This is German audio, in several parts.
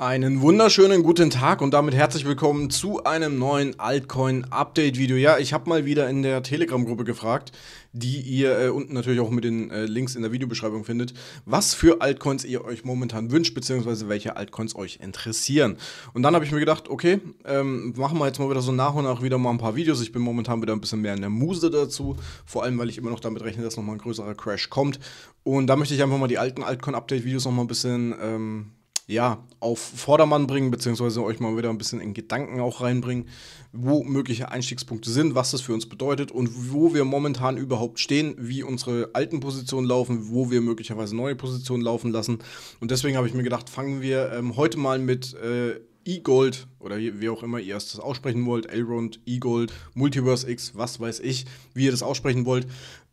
Einen wunderschönen guten Tag und damit herzlich willkommen zu einem neuen Altcoin-Update-Video. Ja, ich habe mal wieder in der Telegram-Gruppe gefragt, die ihr äh, unten natürlich auch mit den äh, Links in der Videobeschreibung findet, was für Altcoins ihr euch momentan wünscht, beziehungsweise welche Altcoins euch interessieren. Und dann habe ich mir gedacht, okay, ähm, machen wir jetzt mal wieder so nach und nach wieder mal ein paar Videos. Ich bin momentan wieder ein bisschen mehr in der Muse dazu, vor allem, weil ich immer noch damit rechne, dass nochmal ein größerer Crash kommt. Und da möchte ich einfach mal die alten Altcoin-Update-Videos nochmal ein bisschen... Ähm, ja, auf Vordermann bringen, beziehungsweise euch mal wieder ein bisschen in Gedanken auch reinbringen, wo mögliche Einstiegspunkte sind, was das für uns bedeutet und wo wir momentan überhaupt stehen, wie unsere alten Positionen laufen, wo wir möglicherweise neue Positionen laufen lassen. Und deswegen habe ich mir gedacht, fangen wir ähm, heute mal mit äh, E-Gold oder wie auch immer ihr es aussprechen wollt, Elrond, E-Gold, Multiverse X, was weiß ich, wie ihr das aussprechen wollt.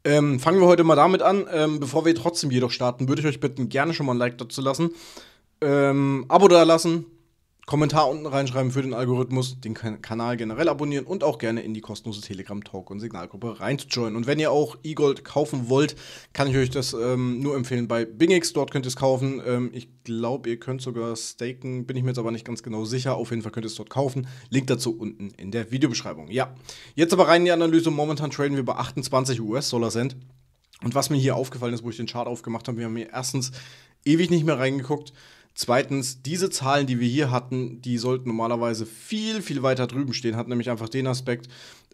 Ähm, fangen wir heute mal damit an. Ähm, bevor wir trotzdem jedoch starten, würde ich euch bitten, gerne schon mal ein Like dazu lassen. Ähm, Abo lassen, Kommentar unten reinschreiben für den Algorithmus, den kan Kanal generell abonnieren und auch gerne in die kostenlose Telegram-Talk- und Signalgruppe reinzujoinen. Und wenn ihr auch E-Gold kaufen wollt, kann ich euch das ähm, nur empfehlen bei Bingix. Dort könnt ihr es kaufen. Ähm, ich glaube, ihr könnt sogar staken, bin ich mir jetzt aber nicht ganz genau sicher. Auf jeden Fall könnt ihr es dort kaufen. Link dazu unten in der Videobeschreibung. Ja, jetzt aber rein in die Analyse. Momentan traden wir bei 28 US-Dollar-Cent. Und was mir hier aufgefallen ist, wo ich den Chart aufgemacht habe, wir haben hier erstens ewig nicht mehr reingeguckt. Zweitens, diese Zahlen, die wir hier hatten, die sollten normalerweise viel, viel weiter drüben stehen. Hat nämlich einfach den Aspekt,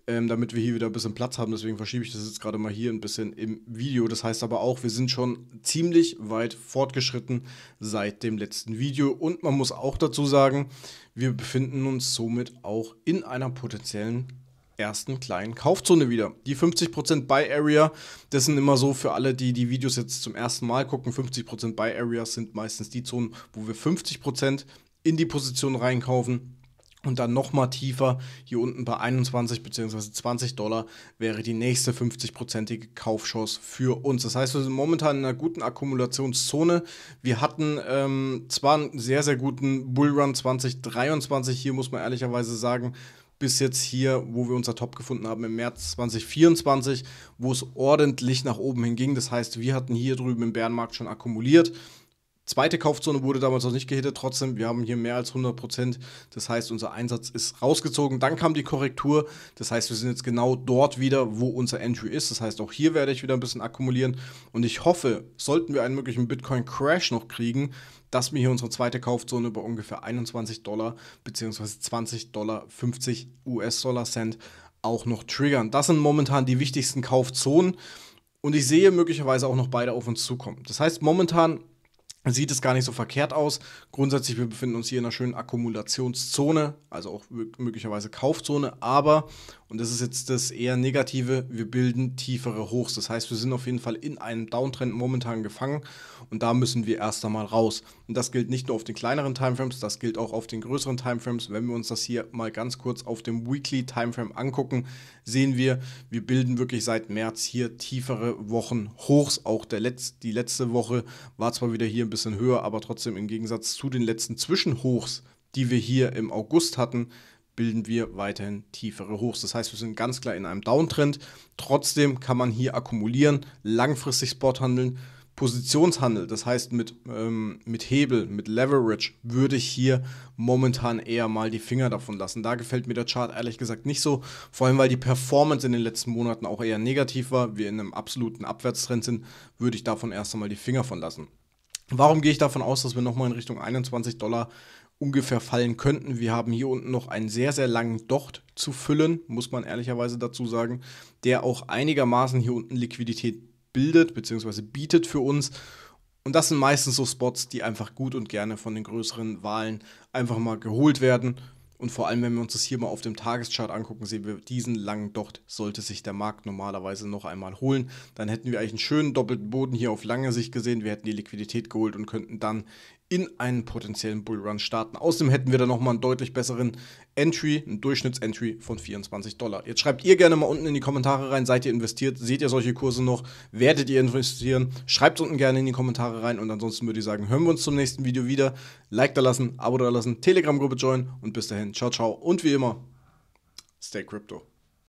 ähm, damit wir hier wieder ein bisschen Platz haben. Deswegen verschiebe ich das jetzt gerade mal hier ein bisschen im Video. Das heißt aber auch, wir sind schon ziemlich weit fortgeschritten seit dem letzten Video. Und man muss auch dazu sagen, wir befinden uns somit auch in einer potenziellen ersten kleinen Kaufzone wieder. Die 50% Buy Area, das sind immer so für alle, die die Videos jetzt zum ersten Mal gucken, 50% Buy Areas sind meistens die Zonen, wo wir 50% in die Position reinkaufen. Und dann nochmal tiefer, hier unten bei 21 bzw. 20 Dollar wäre die nächste 50-prozentige Kaufchance für uns. Das heißt, wir sind momentan in einer guten Akkumulationszone. Wir hatten ähm, zwar einen sehr, sehr guten Bullrun 2023, hier muss man ehrlicherweise sagen, bis jetzt hier, wo wir unser Top gefunden haben im März 2024, wo es ordentlich nach oben hinging. Das heißt, wir hatten hier drüben im Bärenmarkt schon akkumuliert. Zweite Kaufzone wurde damals noch nicht gehittet, trotzdem, wir haben hier mehr als 100 Prozent. Das heißt, unser Einsatz ist rausgezogen. Dann kam die Korrektur. Das heißt, wir sind jetzt genau dort wieder, wo unser Entry ist. Das heißt, auch hier werde ich wieder ein bisschen akkumulieren. Und ich hoffe, sollten wir einen möglichen Bitcoin-Crash noch kriegen, dass wir hier unsere zweite Kaufzone bei ungefähr 21 Dollar bzw. 20 Dollar 50 US-Dollar Cent auch noch triggern. Das sind momentan die wichtigsten Kaufzonen. Und ich sehe möglicherweise auch noch beide auf uns zukommen. Das heißt, momentan sieht es gar nicht so verkehrt aus. Grundsätzlich, wir befinden uns hier in einer schönen Akkumulationszone, also auch möglicherweise Kaufzone, aber, und das ist jetzt das eher negative, wir bilden tiefere Hochs. Das heißt, wir sind auf jeden Fall in einem Downtrend momentan gefangen und da müssen wir erst einmal raus. Und das gilt nicht nur auf den kleineren Timeframes, das gilt auch auf den größeren Timeframes. Wenn wir uns das hier mal ganz kurz auf dem Weekly Timeframe angucken, sehen wir, wir bilden wirklich seit März hier tiefere Wochen Hochs. Auch der Letz-, die letzte Woche war zwar wieder hier ein bisschen höher, aber trotzdem im Gegensatz zu den letzten Zwischenhochs, die wir hier im August hatten, bilden wir weiterhin tiefere Hochs. Das heißt, wir sind ganz klar in einem Downtrend. Trotzdem kann man hier akkumulieren, langfristig Spot handeln. Positionshandel, das heißt mit, ähm, mit Hebel, mit Leverage, würde ich hier momentan eher mal die Finger davon lassen. Da gefällt mir der Chart ehrlich gesagt nicht so, vor allem weil die Performance in den letzten Monaten auch eher negativ war. Wir in einem absoluten Abwärtstrend sind, würde ich davon erst einmal die Finger von lassen. Warum gehe ich davon aus, dass wir nochmal in Richtung 21 Dollar ungefähr fallen könnten? Wir haben hier unten noch einen sehr, sehr langen Docht zu füllen, muss man ehrlicherweise dazu sagen, der auch einigermaßen hier unten Liquidität bildet bzw. bietet für uns. Und das sind meistens so Spots, die einfach gut und gerne von den größeren Wahlen einfach mal geholt werden. Und vor allem, wenn wir uns das hier mal auf dem Tageschart angucken, sehen wir, diesen langen Docht sollte sich der Markt normalerweise noch einmal holen. Dann hätten wir eigentlich einen schönen doppelten Boden hier auf lange Sicht gesehen. Wir hätten die Liquidität geholt und könnten dann in einen potenziellen Bullrun starten. Außerdem hätten wir dann nochmal einen deutlich besseren Entry, einen Durchschnittsentry von 24 Dollar. Jetzt schreibt ihr gerne mal unten in die Kommentare rein, seid ihr investiert, seht ihr solche Kurse noch, werdet ihr investieren, schreibt unten gerne in die Kommentare rein und ansonsten würde ich sagen, hören wir uns zum nächsten Video wieder. Like da lassen, Abo da lassen, Telegram-Gruppe joinen und bis dahin, ciao, ciao und wie immer, stay crypto.